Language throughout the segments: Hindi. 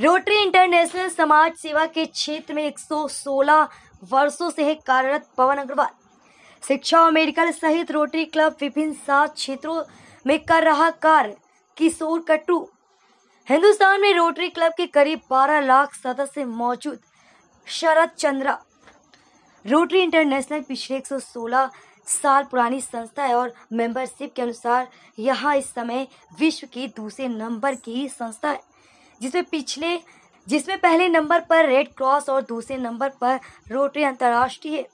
रोटरी इंटरनेशनल समाज सेवा के क्षेत्र में 116 वर्षों से है कार्यरत पवन अग्रवाल शिक्षा और मेडिकल सहित रोटरी क्लब विभिन्न सात क्षेत्रों में कर रहा कार्य किशोर कट्टू हिंदुस्तान में रोटरी क्लब के करीब 12 लाख सदस्य मौजूद शरद चंद्रा रोटरी इंटरनेशनल पिछले 116 साल पुरानी संस्था है और मेंबरशिप के अनुसार यहाँ इस समय विश्व की दूसरे नंबर की संस्था है जिसमें पिछले जिसमें पहले नंबर पर रेड क्रॉस और दूसरे नंबर पर रोटरी अंतर्राष्ट्रीय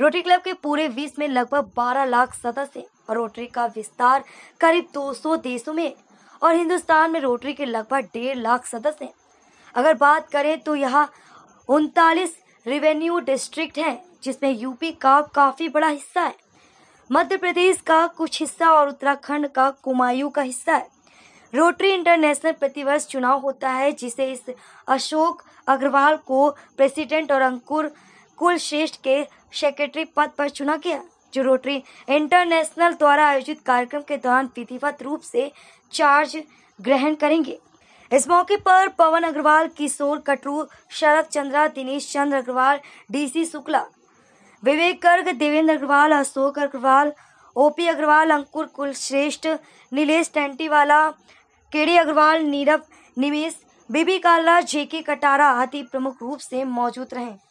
रोटरी क्लब के पूरे विश्व में लगभग 12 लाख सदस्य और रोटरी का विस्तार करीब 200 देशों में और हिंदुस्तान में रोटरी के लगभग डेढ़ लाख सदस्य अगर बात करें तो यहाँ उनतालीस रेवेन्यू डिस्ट्रिक्ट हैं जिसमें यूपी का काफ़ी बड़ा हिस्सा है मध्य प्रदेश का कुछ हिस्सा और उत्तराखंड का कुमायूं का हिस्सा है रोटरी इंटरनेशनल प्रतिवर्ष चुनाव होता है जिसे इस अशोक अग्रवाल को प्रेसिडेंट और अंकुर कुलश्रेष्ठ के सेक्रेटरी पद पर चुना गया जो रोटरी इंटरनेशनल द्वारा आयोजित कार्यक्रम के दौरान विधिवत रूप से चार्ज ग्रहण करेंगे इस मौके पर Pawan Agarwal Kishore Katru Sharad Chandra Dinesh Chandra Agarwal DC Shukla Vivek Garg Devendra Agarwal Ashok Agarwal OP Agarwal Ankur Kulshrestha Nilesh Tentiwala K D Agarwal Nirav Nimesh BB Kalra J K Katara आदि प्रमुख रूप से मौजूद रहे